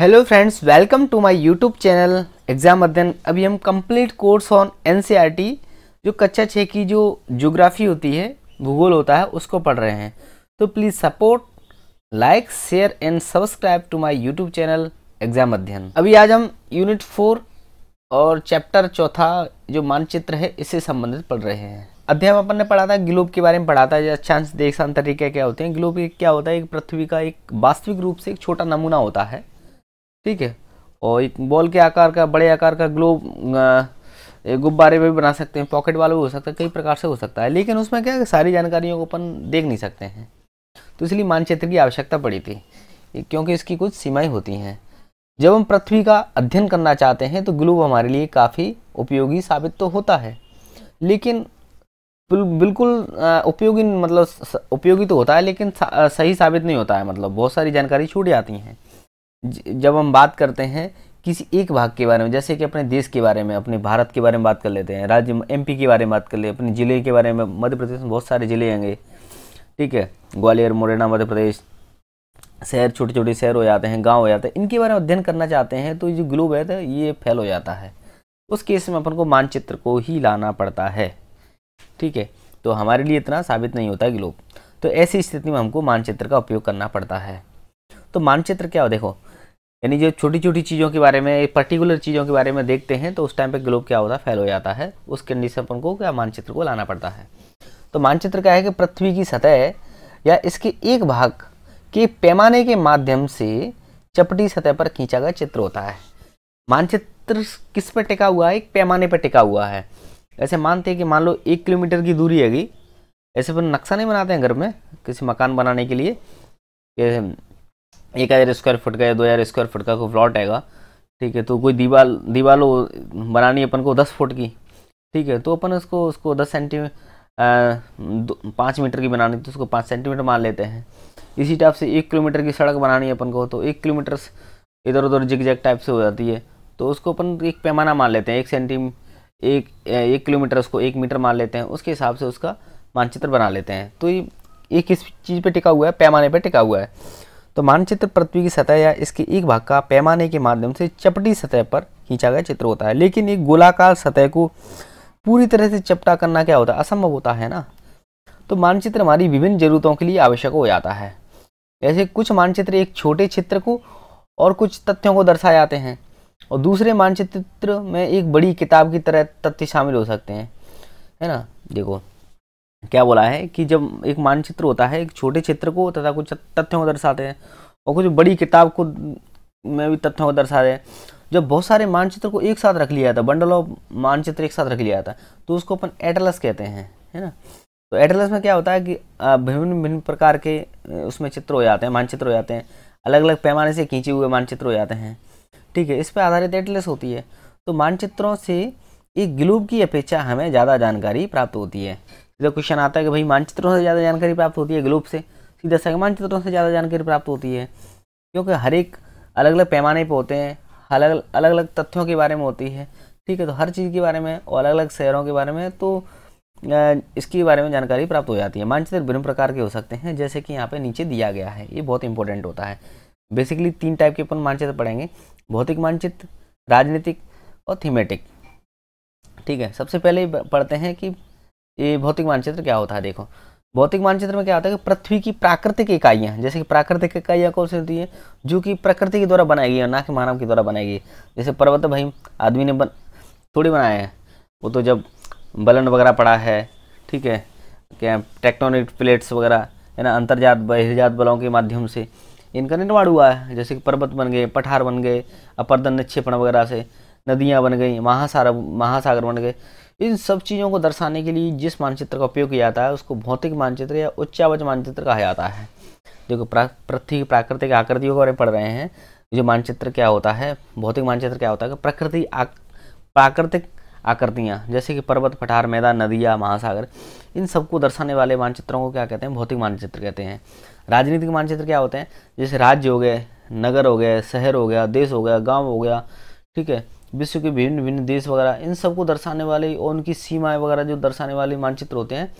Hello friends welcome to my YouTube channel exam Adhyayan अभी हम complete course on NCERT जो कक्षा छः की जो ज्योग्राफी होती है भूगोल होता है उसको पढ़ रहे हैं तो please support like share and subscribe to my YouTube channel exam Adhyayan अभी आज हम यूनिट फोर और चैप्टर चौथा जो मानचित्र है इससे संबंधित पढ़ रहे हैं अध्याय अपन ने पढ़ा था ग्लोब के बारे में पढ़ा था देख देशांतर तरीके क्या होते हैं ग्लोब क्या होता है एक पृथ्वी का एक वास्तविक रूप से एक छोटा नमूना होता है ठीक है और एक बॉल के आकार का बड़े आकार का ग्लोब गुब्बारे में भी बना सकते हैं पॉकेट वाला भी हो सकता है कई प्रकार से हो सकता है लेकिन उसमें क्या है सारी जानकारियों को अपन देख नहीं सकते हैं तो इसलिए मानचित्र की आवश्यकता पड़ी थी क्योंकि इसकी कुछ सीमाएं होती हैं जब हम पृथ्वी का अध्ययन करना चाहते हैं तो ग्लोब हमारे लिए काफ़ी उपयोगी साबित तो होता है लेकिन बिल्कुल उपयोगी मतलब उपयोगी तो होता है लेकिन सही साबित नहीं होता है मतलब बहुत सारी जानकारी छूट जाती हैं जब हम बात करते हैं किसी एक भाग के बारे में जैसे कि अपने देश के बारे में अपने भारत के बारे में बात कर लेते हैं राज्य एमपी के बारे में बात कर ले अपने ज़िले के बारे में मध्य प्रदेश में बहुत सारे ज़िले आएंगे ठीक है ग्वालियर मुरैना मध्य प्रदेश शहर छोटे छोटे शहर हो जाते हैं गांव हो जाते हैं इनके बारे में अध्ययन करना चाहते हैं तो जो ग्लोब है तो ये फैल हो जाता है उस केस में अपन को मानचित्र को ही लाना पड़ता है ठीक है तो हमारे लिए इतना साबित नहीं होता ग्लोब तो ऐसी स्थिति में हमको मानचित्र का उपयोग करना पड़ता है तो मानचित्र क्या हो देखो यानी जो छोटी छोटी चीज़ों के बारे में पर्टिकुलर चीज़ों के बारे में देखते हैं तो उस टाइम पे ग्लोब क्या होता है फैल हो जाता है उस कंडीशन पर उनको क्या मानचित्र को लाना पड़ता है तो मानचित्र क्या है कि पृथ्वी की सतह या इसके एक भाग के पैमाने के माध्यम से चपटी सतह पर खींचा गया चित्र होता है मानचित्र किस पर टिका हुआ है एक पैमाने पर टिका हुआ है ऐसे मानते हैं कि मान लो एक किलोमीटर की दूरी हैगी ऐसे पर नक्शा नहीं बनाते हैं घर में किसी मकान बनाने के लिए एक हज़ार स्क्वायर फुट का या दो हज़ार स्क्वायर फुट का कोई प्लॉट आएगा ठीक है तो कोई दीवाल दीवार बनानी अपन को दस फुट की ठीक है तो अपन उसको उसको दस सेंटी पाँच मीटर की बनानी तो उसको पाँच सेंटीमीटर मान लेते हैं इसी टाइप से एक किलोमीटर की सड़क बनानी है अपन को तो एक किलोमीटर इधर उधर जिग जैग टाइप से हो जाती है तो उसको अपन एक पैमाना मान लेते हैं एक सेंटी एक एक किलोमीटर उसको एक मीटर मान लेते हैं उसके हिसाब से उसका मानचित्र बना लेते हैं तो ये एक किस चीज़ पे टिका हुआ है पैमाने पे टिका हुआ है तो मानचित्र पृथ्वी की सतह या इसके एक भाग का पैमाने के माध्यम से चपटी सतह पर खींचा गया चित्र होता है लेकिन एक गोलाकार सतह को पूरी तरह से चपटा करना क्या होता है असंभव होता है ना तो मानचित्र हमारी विभिन्न जरूरतों के लिए आवश्यक हो जाता है ऐसे कुछ मानचित्र एक छोटे चित्र को और कुछ तथ्यों को दर्शाए जाते हैं और दूसरे मानचित्र में एक बड़ी किताब की तरह तथ्य शामिल हो सकते हैं है ना देखो क्या बोला है कि जब एक मानचित्र होता है एक छोटे क्षेत्र को तथा कुछ तथ्यों को दर्शाते हैं और कुछ बड़ी किताब को में भी तथ्यों को दर्शाते हैं जब बहुत सारे मानचित्र को एक साथ रख लिया जाता बंडल ऑफ मानचित्र एक साथ रख लिया जाता तो उसको अपन एटलस कहते हैं है ना तो एटलस में क्या होता है कि विभिन्न भिन्न प्रकार के उसमें चित्र हो जाते हैं मानचित्र हो जाते हैं अलग अलग पैमाने से खींचे हुए मानचित्र हो जाते हैं ठीक है इस पर आधारित एटलस होती है तो मानचित्रों से एक ग्लोब की अपेक्षा हमें ज़्यादा जानकारी प्राप्त होती है इधर क्वेश्चन आता है कि भाई मानचित्रों से ज़्यादा जानकारी प्राप्त होती है ग्लोब से सीधा सा मानचित्रों से ज़्यादा जानकारी प्राप्त होती है क्योंकि हर एक अलग अलग पैमाने पर होते हैं अलग अलग अलग तथ्यों के बारे में होती है ठीक है तो हर चीज़ के बारे में और अलग अलग शहरों के बारे में तो इसके बारे में जानकारी प्राप्त हो जाती है मानचित्र विभिन्न प्रकार के हो सकते हैं जैसे कि यहाँ पे नीचे दिया गया है ये बहुत इंपॉर्टेंट होता है बेसिकली तीन टाइप के अपन मानचित्र पढ़ेंगे भौतिक मानचित्र राजनीतिक और थीमेटिक ठीक है सबसे पहले पढ़ते हैं कि ये भौतिक मानचित्र क्या होता है देखो भौतिक मानचित्र में क्या होता है कि पृथ्वी की प्राकृतिक इकाइयाँ जैसे कि प्राकृतिक इकाइयाँ कौन सी होती है जो कि प्रकृति के द्वारा बनाई गई है ना कि मानव के द्वारा बनाई गई जैसे पर्वत भाई आदमी ने बन थोड़ी बनाए हैं वो तो जब बलन वगैरह पड़ा है ठीक है क्या टेक्टोनिक प्लेट्स वगैरह है ना अंतर्जात बहिर्जात बलों के माध्यम से इनका निर्माण हुआ है जैसे कि पर्वत बन गए पठार बन गए अपर्दन निक्षेपण वगैरह से नदियाँ बन गई महासार महासागर बन गए इन सब चीज़ों को दर्शाने के लिए जिस मानचित्र का उपयोग किया जाता है उसको भौतिक मानचित्र या उच्चावच मानचित्र कहा जाता है देखो पृथ्वी प्राकृतिक आकृतियों के बारे में पढ़ रहे हैं जो मानचित्र क्या होता है भौतिक मानचित्र क्या होता है प्रकृति प्राकृतिक आकृतियाँ जैसे कि पर्वत पठार मैदान नदियाँ महासागर इन सबको दर्शाने वाले मानचित्रों को क्या कहते हैं भौतिक मानचित्र कहते हैं राजनीतिक मानचित्र क्या होते हैं जैसे राज्य हो गए नगर हो गए शहर हो गया देश हो गया गाँव हो गया ठीक है विश्व के विभिन्न भिन्न देश वगैरह इन सबको दर्शाने वाले और उनकी सीमाएं वगैरह जो दर्शाने वाले मानचित्र होते हैं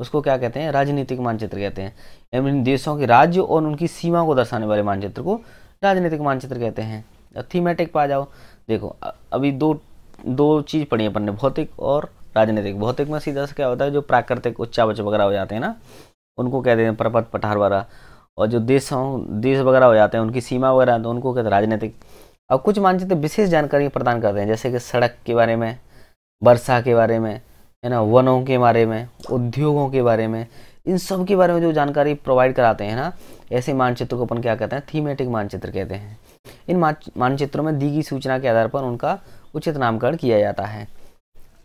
उसको क्या कहते हैं राजनीतिक मानचित्र कहते हैं एवं इन देशों के राज्य और उनकी सीमा को दर्शाने वाले मानचित्र को राजनीतिक मानचित्र कहते हैं थीमेटिक पा जाओ देखो अभी दो दो चीज़ पढ़ी अपन ने भौतिक और राजनीतिक भौतिक में सीधा से क्या होता है जो प्राकृतिक उच्चावच वगैरह हो जाते हैं ना उनको कहते हैं पर्वत पठार वगैरह और जो देश देश वगैरह हो जाते हैं उनकी सीमा वगैरह तो उनको कहते हैं राजनीतिक और कुछ मानचित्र विशेष जानकारी प्रदान करते हैं जैसे कि सड़क के बारे में वर्षा के बारे में है ना वनों के बारे में उद्योगों के बारे में इन सब के बारे में जो जानकारी प्रोवाइड कराते हैं ना ऐसे मानचित्र को अपन क्या कहते हैं थीमेटिक मानचित्र कहते हैं इन मानचित्रों में दी गई सूचना के आधार पर उनका उचित नामकरण किया जाता है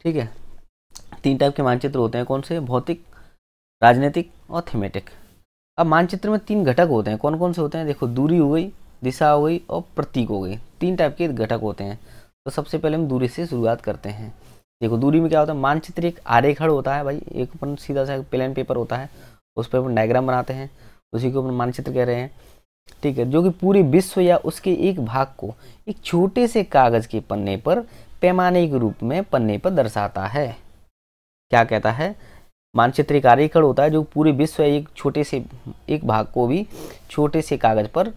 ठीक है तीन टाइप के मानचित्र होते हैं कौन से भौतिक राजनीतिक और थीमेटिक अब मानचित्र में तीन घटक होते हैं कौन कौन से होते हैं देखो दूरी हो गई दिशा हो गई और प्रतीक हो गई तीन टाइप के घटक होते हैं तो सबसे पहले हम दूरी से शुरुआत करते हैं देखो दूरी में क्या होता है मानचित्र एक आरेखड़ होता है भाई एक अपन सीधा सा प्लेन पेपर होता है उस पर अपन डायग्राम बनाते हैं उसी को अपन मानचित्र कह रहे हैं ठीक है जो कि पूरे विश्व या उसके एक भाग को एक छोटे से कागज़ के पन्ने पर पैमाने के रूप में पन्ने पर दर्शाता है क्या कहता है मानचित्र एक आरेखड़ होता है जो पूरे विश्व या एक छोटे से एक भाग को भी छोटे से कागज़ पर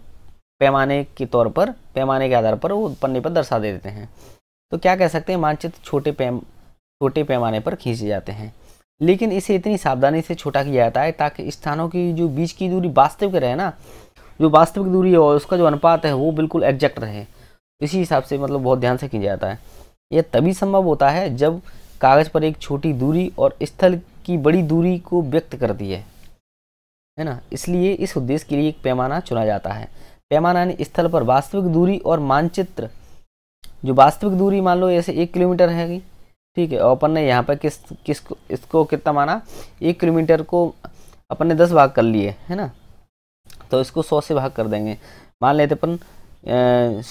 पैमाने के तौर पर पैमाने के आधार पर वो पन्ने पर दर्शा दे देते हैं तो क्या कह सकते हैं मानचित्र छोटे पैम छोटे पैमाने पर खींचे जाते हैं लेकिन इसे इतनी सावधानी से छोटा किया जाता है ताकि स्थानों की जो बीच की दूरी वास्तविक रहे ना जो वास्तविक दूरी है और उसका जो अनुपात है वो बिल्कुल एग्जैक्ट रहे इसी हिसाब से मतलब बहुत ध्यान से किया जाता है यह तभी संभव होता है जब कागज़ पर एक छोटी दूरी और स्थल की बड़ी दूरी को व्यक्त करती है है ना इसलिए इस उद्देश्य के लिए एक पैमाना चुना जाता है पैमाना स्थल पर वास्तविक दूरी और मानचित्र जो वास्तविक दूरी मान लो ऐसे एक किलोमीटर है ठीक है और अपन ने यहाँ पर किस किस को इसको कितना माना एक किलोमीटर को अपन ने दस भाग कर लिए है ना तो इसको सौ से भाग कर देंगे मान लेते अपन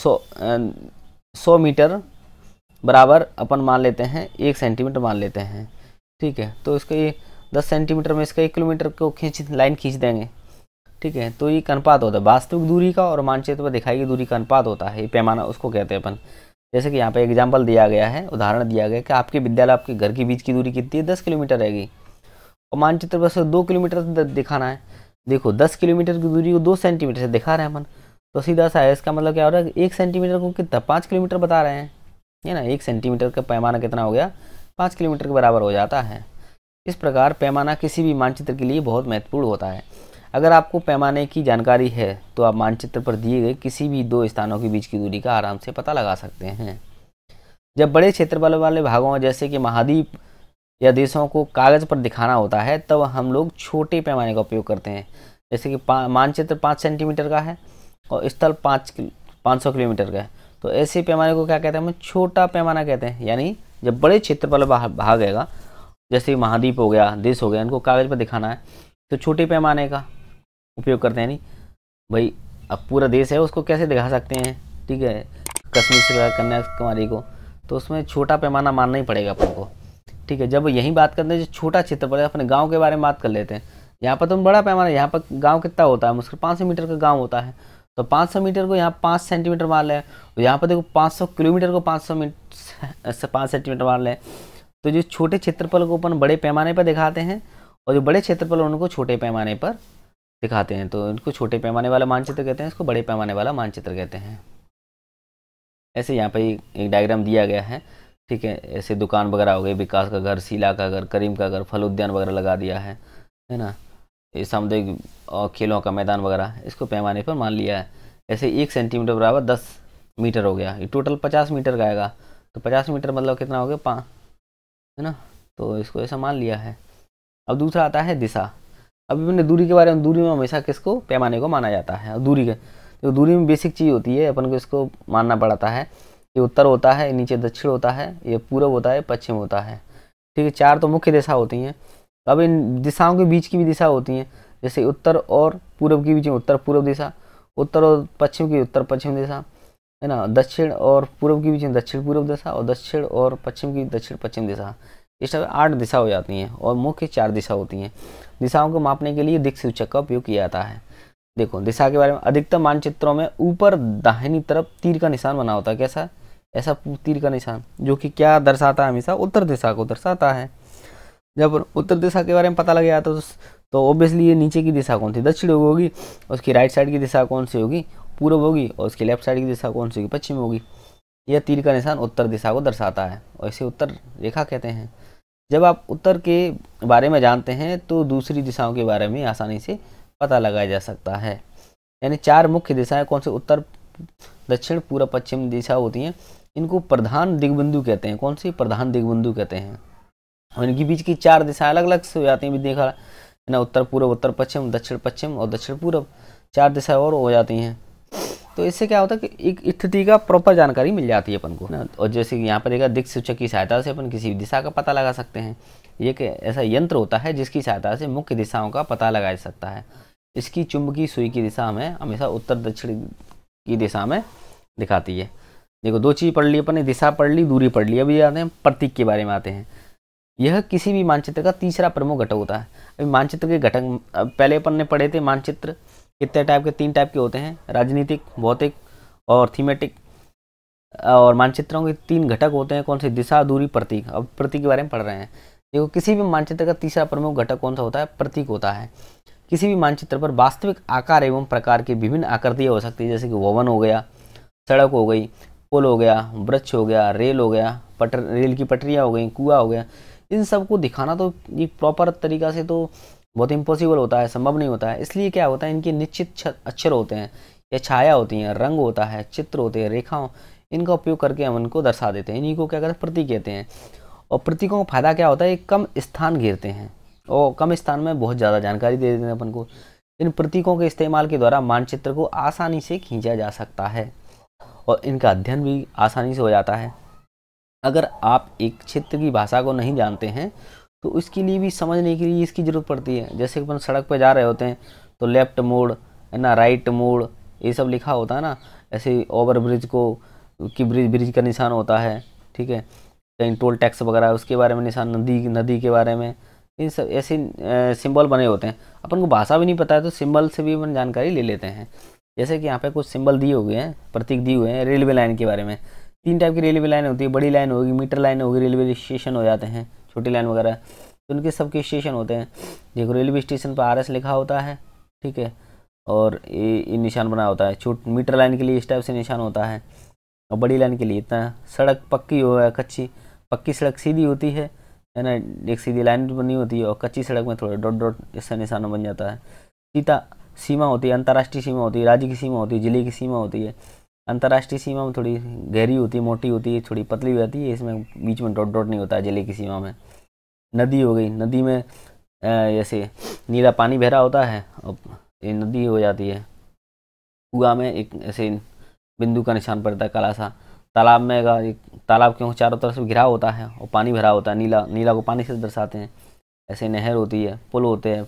सौ सौ मीटर बराबर अपन मान लेते हैं एक सेंटीमीटर मान लेते हैं ठीक है तो इसका ये दस सेंटीमीटर में इसका एक किलोमीटर को खींच लाइन खींच देंगे ठीक है तो ये अनुपात होता है वास्तविक दूरी का और मानचित्र पर दिखाई गई दूरी का अनुपात होता है ये पैमाना उसको कहते हैं अपन जैसे कि यहाँ पे एग्जाम्पल दिया गया है उदाहरण दिया गया कि आपके विद्यालय आपके घर के बीच की दूरी कितनी है दस किलोमीटर रहेगी और मानचित्र पर दो किलोमीटर दिखाना है देखो दस किलोमीटर की दूरी को दो सेंटीमीटर से दिखा रहे हैं अपन तो सीधा सा है इसका मतलब क्या हो रहा है एक सेंटीमीटर को कितना पाँच किलोमीटर बता रहे हैं है ना एक सेंटीमीटर का पैमाना कितना हो गया पाँच किलोमीटर के बराबर हो जाता है इस प्रकार पैमाना किसी भी मानचित्र के लिए बहुत महत्वपूर्ण होता है अगर आपको पैमाने की जानकारी है तो आप मानचित्र पर दिए गए किसी भी दो स्थानों के बीच की दूरी का आराम से पता लगा सकते हैं जब बड़े क्षेत्रफल वाले भागों जैसे कि महाद्वीप या देशों को कागज़ पर दिखाना होता है तब हम लोग छोटे पैमाने का उपयोग करते हैं जैसे कि मानचित्र पाँच सेंटीमीटर का है और स्थल पाँच पाँच सौ किलोमीटर का है तो ऐसे पैमाने को क्या कहते हैं हम छोटा पैमाना कहते हैं यानी जब बड़े क्षेत्रफल भाग आएगा जैसे महाद्वीप हो गया देश हो गया इनको कागज़ पर दिखाना है तो छोटे पैमाने का उपयोग करते हैं नहीं भाई अब पूरा देश है उसको कैसे दिखा सकते हैं ठीक है कश्मीर से कन्याकुमारी को तो उसमें छोटा पैमाना मानना ही पड़ेगा अपन को ठीक है जब यही बात करते हैं जो छोटा क्षेत्रफल है अपने गाँव के बारे में बात कर लेते हैं यहाँ पर तो बड़ा पैमाना यहाँ पर गाँव कितना होता है मुश्किल पाँच सौ मीटर का गाँव होता है तो 500 मीटर को यहाँ 5 सेंटीमीटर मार लें और यहाँ पर देखो 500 किलोमीटर को 500 मीटर से पाँच सेंटीमीटर मार लें तो जो छोटे क्षेत्रफल को अपन बड़े पैमाने पर दिखाते हैं और जो बड़े क्षेत्रफल उनको छोटे पैमाने पर दिखाते हैं तो इनको छोटे पैमाने वाला मानचित्र कहते हैं इसको बड़े पैमाने वाला मानचित्र कहते हैं ऐसे यहाँ पर एक डायग्राम दिया गया है ठीक है ऐसे दुकान वगैरह हो गई विकास का घर शीला का घर करीम का घर फल उद्यान वगैरह लगा दिया है है ना ये सामुदायिक और खेलों का मैदान वगैरह इसको पैमाने पर मान लिया है ऐसे एक सेंटीमीटर बराबर दस मीटर हो गया ये टोटल पचास मीटर का आएगा तो पचास मीटर मतलब कितना हो गया पाँच है ना तो इसको ऐसा मान लिया है अब दूसरा आता है दिशा अभी मैंने दूरी के बारे में दूरी में हमेशा किसको पैमाने को माना जाता है और दूरी के तो दूरी में बेसिक चीज़ होती है अपन को इसको मानना पड़ता है ये उत्तर होता है नीचे दक्षिण होता है ये पूर्व होता है पश्चिम होता है ठीक है चार तो मुख्य दिशा होती हैं तो अब इन दिशाओं के बीच की भी दिशा होती हैं जैसे उत्तर और पूर्व के बीच में उत्तर पूर्व दिशा उत्तर और पश्चिम की उत्तर पश्चिम दिशा है ना दक्षिण और पूर्व के बीच में दक्षिण पूर्व दिशा और दक्षिण और पश्चिम की दक्षिण पश्चिम दिशा इस तरह आठ दिशा हो जाती हैं और मुख्य चार दिशा होती हैं दिशाओं को मापने के लिए दिख सूचक का उपयोग किया जाता है देखो दिशा के बारे में अधिकतम मानचित्रों में ऊपर दाहिनी तरफ तीर का निशान बना होता है कैसा ऐसा तीर का निशान जो कि क्या दर्शाता है हमेशा उत्तर दिशा को दर्शाता है जब उत्तर दिशा के बारे में पता लग गया तो तो ऑब्वियसली ये नीचे की दिशा कौन सी दक्षिण होगी उसकी राइट साइड की दिशा कौन सी होगी पूर्व होगी और उसकी लेफ्ट साइड की दिशा कौन सी होगी पश्चिम होगी यह तीर का निशान उत्तर दिशा को दर्शाता है और इसे उत्तर रेखा कहते हैं जब आप उत्तर के बारे में जानते हैं तो दूसरी दिशाओं के बारे में आसानी से पता लगाया जा सकता है यानी चार मुख्य दिशाएं कौन से उत्तर दक्षिण पूर्व पश्चिम दिशा होती हैं इनको प्रधान दिग्बिंदु कहते हैं कौन सी प्रधान दिग्बिंदु कहते हैं और इनके बीच की चार दिशाएं अलग अलग से हो जाती हैं देखा ना उत्तर पूर्व उत्तर पश्चिम दक्षिण पश्चिम और दक्षिण पूर्व चार दिशाएं और हो जाती हैं तो इससे क्या होता है कि एक स्थिति का प्रॉपर जानकारी मिल जाती है अपन को ना हाँ। और जैसे कि यहाँ पर देखा दिख सूचक की सहायता से अपन किसी भी दिशा का पता लगा सकते हैं ये एक ऐसा यंत्र होता है जिसकी सहायता से मुख्य दिशाओं का पता लगा सकता है इसकी चुंबकीय सुई की दिशा हमें हमेशा उत्तर दक्षिण की दिशा में दिखाती है देखो दो चीज़ पढ़ ली अपन ने दिशा पढ़ ली दूरी पढ़ ली अभी आते हैं प्रतीक के बारे में आते हैं यह किसी भी मानचित्र का तीसरा प्रमुख घटक होता है अभी मानचित्र के घटक पहले अपन ने पढ़े थे मानचित्र कितने टाइप के तीन टाइप के होते हैं राजनीतिक भौतिक और थीमेटिक और मानचित्रों के तीन घटक होते हैं कौन से दिशा दूरी प्रतीक अब प्रतीक के बारे में पढ़ रहे हैं देखो किसी भी मानचित्र का तीसरा प्रमुख घटक कौन सा होता है प्रतीक होता है किसी भी मानचित्र पर वास्तविक आकार एवं प्रकार की विभिन्न आकृतियाँ हो सकती है जैसे कि भवन हो गया सड़क हो गई पुल हो गया वृक्ष हो गया रेल हो गया पटर रेल की पटरियाँ हो गई कुआ हो गया इन सबको दिखाना तो ये प्रॉपर तरीका से तो बहुत इम्पॉसिबल होता है संभव नहीं होता है इसलिए क्या होता है इनके निश्चित अक्षर होते हैं या छाया होती है रंग होता है चित्र होते हैं रेखाओं इनका उपयोग करके हम उनको दर्शा देते हैं इन्हीं को क्या कहते हैं प्रतीक कहते हैं और प्रतीकों का फायदा क्या होता है ये कम स्थान घेरते हैं और कम स्थान में बहुत ज़्यादा जानकारी दे देते हैं अपन को इन प्रतीकों के इस्तेमाल के द्वारा मानचित्र को आसानी से खींचा जा सकता है और इनका अध्ययन भी आसानी से हो जाता है अगर आप एक क्षेत्र की भाषा को नहीं जानते हैं तो इसके लिए भी समझने के लिए इसकी ज़रूरत पड़ती है जैसे अपन सड़क पर जा रहे होते हैं तो लेफ़्ट मोड़ है ना राइट मोड़ ये सब लिखा होता है ना ऐसे ओवर ब्रिज को कि ब्रिज ब्रिज का निशान होता है ठीक है कहीं टोल टैक्स वगैरह उसके बारे में निशान नदी नदी के बारे में इन सब ऐसे सिंबल बने होते हैं अपन को भाषा भी नहीं पता है तो सिंबल से भी अपन जानकारी ले लेते हैं जैसे कि यहाँ पे कुछ सिंबल दिए हुए हैं प्रतीक दिए हुए हैं रेलवे लाइन के बारे में तीन टाइप की रेलवे लाइन होती है बड़ी लाइन होगी मीटर लाइन होगी रेलवे स्टेशन हो जाते हैं छोटी लाइन वगैरह तो उनके सबके स्टेशन होते हैं देखो रेलवे स्टेशन पर आर लिखा होता है ठीक है और ये निशान बना होता है छोट मीटर लाइन के लिए इस टाइप से निशान होता है और बड़ी लाइन के लिए इतना सड़क पक्की हो या कच्ची पक्की सड़क सीधी होती है है ना एक सीधी लाइन बनी होती है और कच्ची सड़क में थोड़ा डॉट डॉट इसका निशाना बन जाता है सीता सीमा होती है अंतर्राष्ट्रीय सीमा होती है राज्य की सीमा होती है ज़िले की सीमा होती है अंतर्राष्ट्रीय सीमा में थोड़ी गहरी होती है मोटी होती है थोड़ी पतली हो जाती है इसमें बीच में डॉट डॉट नहीं होता जिले की सीमा में नदी हो गई नदी में जैसे नीला पानी बहरा होता है और ये नदी हो जाती है कुआ में एक ऐसे बिंदु का निशान पड़ता है काला सा तालाब में का एक तालाब क्यों चारों तरफ से घिरा होता है और पानी भरा होता है नीला नीला को पानी से दर्शाते हैं ऐसे नहर होती है पुल होते हैं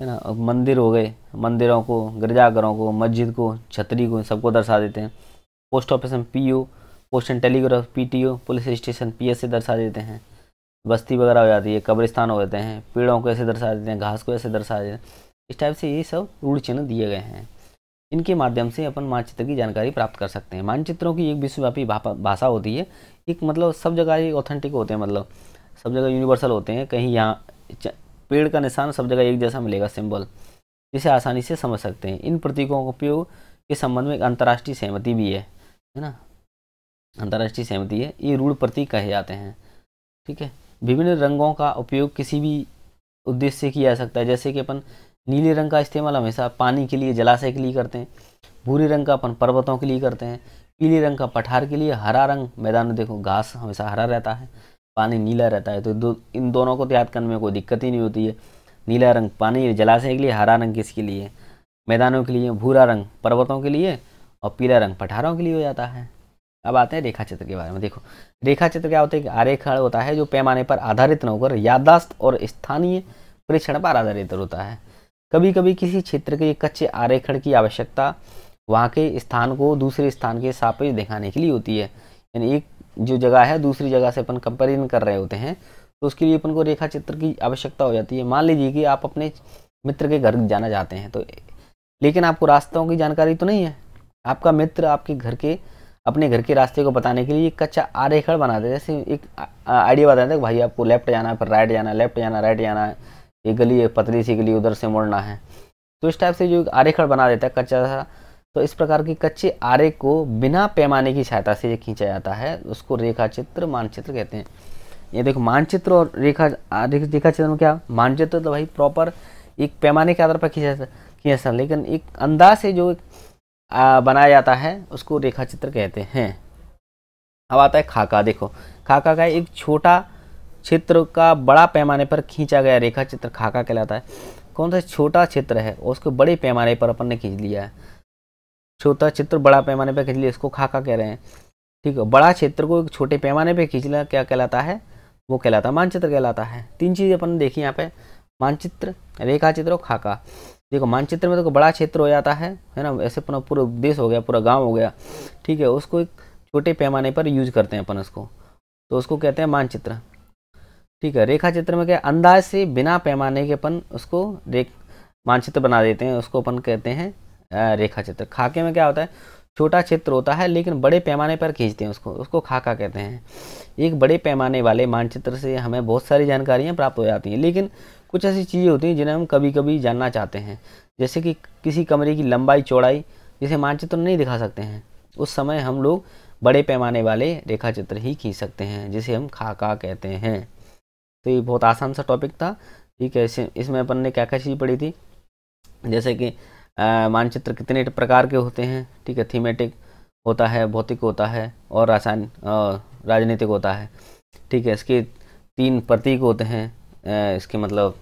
है ना अब मंदिर हो गए मंदिरों को गिरजाघरों को मस्जिद को छतरी को सबको दर्शा देते हैं पोस्ट ऑफिस में P post and telegraph P T O police station P S से दर्शा देते हैं बस्ती वगैरह हो जाती है कब्रिस्तान हो जाते हैं पेड़ों को ऐसे दर्शा देते हैं घास को ऐसे दर्शा देते हैं इस टाइप से ये सब रूढ़ चिन्ह दिए गए हैं इनके माध्यम से अपन मानचित्र की जानकारी प्राप्त कर सकते हैं मानचित्रों की एक विश्वव्यापी भाषा होती है एक मतलब सब जगह ये ऑथेंटिक होते हैं मतलब सब जगह यूनिवर्सल होते हैं कहीं यहाँ पेड़ का निशान सब जगह एक जैसा मिलेगा सिंबल जिसे आसानी से समझ सकते हैं इन प्रतीकों का उपयोग के संबंध में एक अंतर्राष्ट्रीय सहमति भी है है ना अंतर्राष्ट्रीय सहमति है ये रूढ़ प्रतीक कहे जाते हैं ठीक है विभिन्न रंगों का उपयोग किसी भी उद्देश्य से किया जा सकता है जैसे कि अपन नीले रंग का इस्तेमाल हमेशा पानी के लिए जलाशय के लिए करते हैं भूरे रंग का अपन पर्वतों के लिए करते हैं पीले रंग का पठार के लिए हरा रंग मैदान में देखो घास हमेशा हरा रहता है पानी नीला रहता है तो दो इन दोनों को तो याद करने में कोई दिक्कत ही नहीं होती है नीला रंग पानी जलाशय के लिए हरा रंग किसके लिए मैदानों के लिए भूरा रंग पर्वतों के लिए और पीला रंग पठारों के लिए हो जाता है अब आते हैं रेखा चित्र के बारे में देखो रेखा चित्र क्या होता है कि आरेखण होता है जो पैमाने पर आधारित न होकर यादाश्त और स्थानीय परीक्षण पर आधारित होता है कभी कभी किसी क्षेत्र के कच्चे आरेखण की आवश्यकता वहाँ के स्थान को दूसरे स्थान के सापेक्ष दिखाने के लिए होती है यानी एक जो जगह है दूसरी जगह से अपन कंपेरिजन कर रहे होते हैं तो उसके लिए अपन को रेखा चित्र की आवश्यकता हो जाती है मान लीजिए कि आप अपने मित्र के घर जाना चाहते हैं तो लेकिन आपको रास्तों की जानकारी तो नहीं है आपका मित्र आपके घर के अपने घर के रास्ते को बताने के लिए एक कच्चा आरेखण बनाते हैं जैसे एक आइडिया बताते हैं भाई आपको लेफ्ट जाना है फिर राइट जाना है लेफ्ट जाना राइट जाना है ये गली पतली सी गली उधर से मुड़ना है तो इस टाइप से जो आरेखण बना देता है कच्चा सा तो इस प्रकार के कच्चे आरे को बिना पैमाने की सहायता से खींचा जाता है उसको रेखा चित्र मानचित्र कहते हैं ये देखो मानचित्र और रेखा रेखा चित्र में क्या मानचित्र तो भाई प्रॉपर एक पैमाने के आधार पर खींचा खींचा था लेकिन एक अंदाज से जो बनाया जाता है उसको रेखा चित्र कहते हैं अब आता है खाका देखो खाका का एक छोटा क्षेत्र का बड़ा पैमाने पर खींचा गया रेखा चित्र खाका कहलाता है कौन सा छोटा क्षेत्र है उसको बड़े पैमाने पर अपन ने खींच लिया है छोटा चित्र बड़ा पैमाने पर खींच लिया इसको खाका कह रहे हैं ठीक है बड़ा क्षेत्र को एक छोटे पैमाने पर खींचना क्या कहलाता है वो कहलाता है मानचित्र कहलाता है तीन चीज़ अपन देखिए यहाँ पे मानचित्र रेखा चित्र और खाका देखो मानचित्र में तो बड़ा क्षेत्र हो जाता है है ना ऐसे अपना पूरा देश हो गया पूरा गांव हो गया ठीक है उसको एक छोटे पैमाने पर यूज करते हैं अपन उसको तो उसको कहते हैं मानचित्र ठीक है रेखा चित्र में क्या अंदाज से बिना पैमाने के अपन उसको रेख मानचित्र बना देते हैं उसको अपन कहते हैं रेखा चित्र खाके में क्या होता है छोटा चित्र होता है लेकिन बड़े पैमाने पर खींचते हैं उसको उसको खाका कहते हैं एक बड़े पैमाने वाले मानचित्र से हमें बहुत सारी जानकारियाँ प्राप्त हो जाती हैं लेकिन कुछ ऐसी चीज़ें होती हैं जिन्हें हम कभी कभी जानना चाहते हैं जैसे कि किसी कमरे की लंबाई चौड़ाई जिसे मानचित्र नहीं दिखा सकते हैं उस समय हम लोग बड़े पैमाने वाले रेखा चित्र ही खींच सकते हैं जिसे हम खाका कहते हैं तो ये बहुत आसान सा टॉपिक था ठीक है इसमें अपन ने क्या क्या चीज़ पढ़ी थी जैसे कि मानचित्र कितने प्रकार के होते हैं ठीक है थीमेटिक होता है भौतिक होता है और रासायन राजनीतिक होता है ठीक है इसके तीन प्रतीक होते हैं इसके मतलब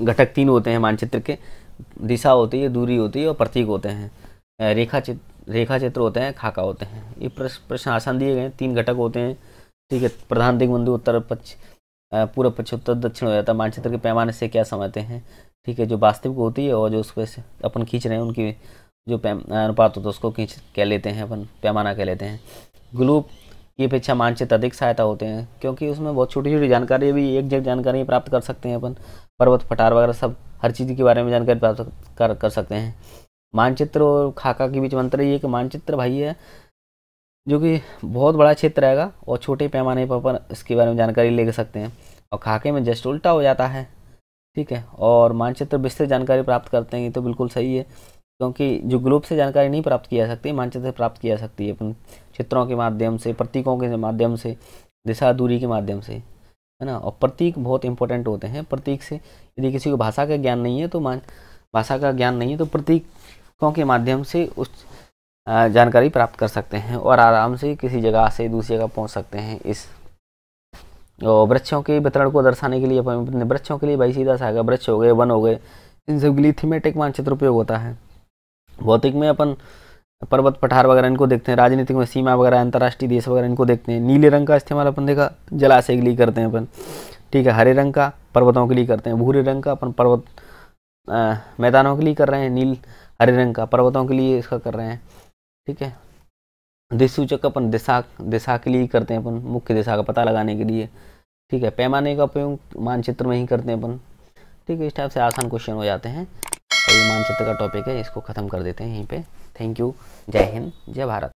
घटक तीन होते हैं मानचित्र के दिशा होती है दूरी होती है और प्रतीक होते हैं रेखा चित्र रेखा चित्र होते हैं खाका होते हैं ये प्रश्न आसान दिए गए तीन घटक होते हैं ठीक है प्रधान दिग्बंधु उत्तर पक्ष पूर्व पक्ष उत्तर दक्षिण हो जाता है मानचित्र के पैमाने से क्या समझते हैं ठीक है जो वास्तविक होती है और जो उस पर अपन खींच रहे हैं उनकी जो अनुपात होता है उसको खींच कह लेते हैं अपन पैमाना कह लेते हैं ग्लूप की अपेक्षा मानचित्र अधिक सहायता होते हैं क्योंकि उसमें बहुत छोटी छोटी जानकारी भी एक जगह जानकारी प्राप्त कर सकते हैं अपन पर्वत पठार वगैरह सब हर चीज़ के बारे में जानकारी प्राप्त कर कर सकते हैं मानचित्र और खाका के बीच मंत्र ये कि मानचित्र भाई है जो कि बहुत बड़ा क्षेत्र रहेगा और छोटे पैमाने पर अपन इसके बारे में जानकारी ले सकते हैं और खाके में जस्ट उल्टा हो जाता है ठीक है और मानचित्र विस्तृत जानकारी प्राप्त करते हैं तो बिल्कुल सही है क्योंकि जो ग्रुप से जानकारी नहीं प्राप्त की जा सकती मानचित्र प्राप्त की जा सकती है अपन चित्रों के माध्यम से प्रतीकों के माध्यम से दिशा दूरी के माध्यम से है ना और प्रतीक बहुत इंपॉर्टेंट होते हैं प्रतीक से यदि किसी को भाषा का ज्ञान नहीं है तो मान भाषा का ज्ञान नहीं है तो प्रतीकों के माध्यम से उस जानकारी प्राप्त कर सकते हैं और आराम से किसी जगह से दूसरी जगह पहुँच सकते हैं इस और वृक्षों के वितरण को दर्शाने के लिए अपने वृक्षों के लिए भाई सीधा सा वृक्ष हो गए वन हो गए इन सब के लिए थीमेटिक मानचित्र उपयोग होता है भौतिक में अपन पर्वत पठार वगैरह इनको देखते हैं राजनीतिक में सीमा वगैरह अंतर्राष्ट्रीय देश वगैरह इनको देखते हैं नीले रंग का इस्तेमाल अपन देखा जलाशय के लिए करते हैं अपन ठीक है हरे रंग का पर्वतों के लिए करते हैं भूरे रंग का अपन पर्वत मैदानों के लिए कर रहे हैं नील हरे रंग का पर्वतों के लिए इसका कर रहे हैं ठीक है दिशूचक अपन दिशा दिशा के लिए करते हैं अपन मुख्य दिशा का पता लगाने के लिए ठीक है पैमाने का उपयोग मानचित्र में ही करते हैं अपन ठीक है इस टाइप से आसान क्वेश्चन हो जाते हैं और ये मानचित्र का टॉपिक है इसको ख़त्म कर देते हैं यहीं पे थैंक यू जय हिंद जय भारत